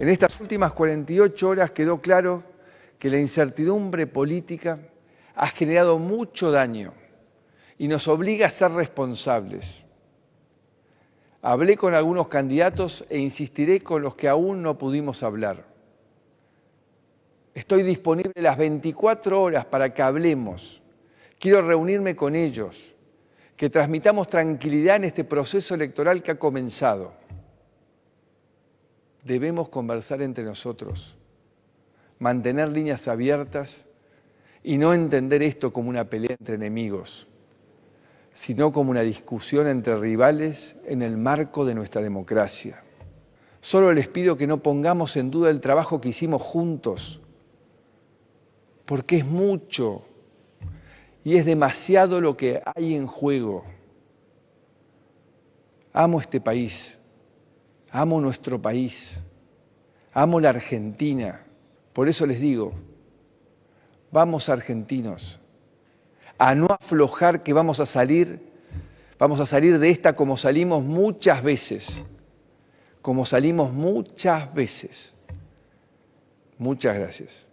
En estas últimas 48 horas quedó claro que la incertidumbre política ha generado mucho daño y nos obliga a ser responsables. Hablé con algunos candidatos e insistiré con los que aún no pudimos hablar. Estoy disponible las 24 horas para que hablemos. Quiero reunirme con ellos, que transmitamos tranquilidad en este proceso electoral que ha comenzado debemos conversar entre nosotros, mantener líneas abiertas y no entender esto como una pelea entre enemigos, sino como una discusión entre rivales en el marco de nuestra democracia. Solo les pido que no pongamos en duda el trabajo que hicimos juntos, porque es mucho y es demasiado lo que hay en juego. Amo este país amo nuestro país, amo la Argentina. Por eso les digo, vamos argentinos, a no aflojar que vamos a salir, vamos a salir de esta como salimos muchas veces, como salimos muchas veces. Muchas gracias.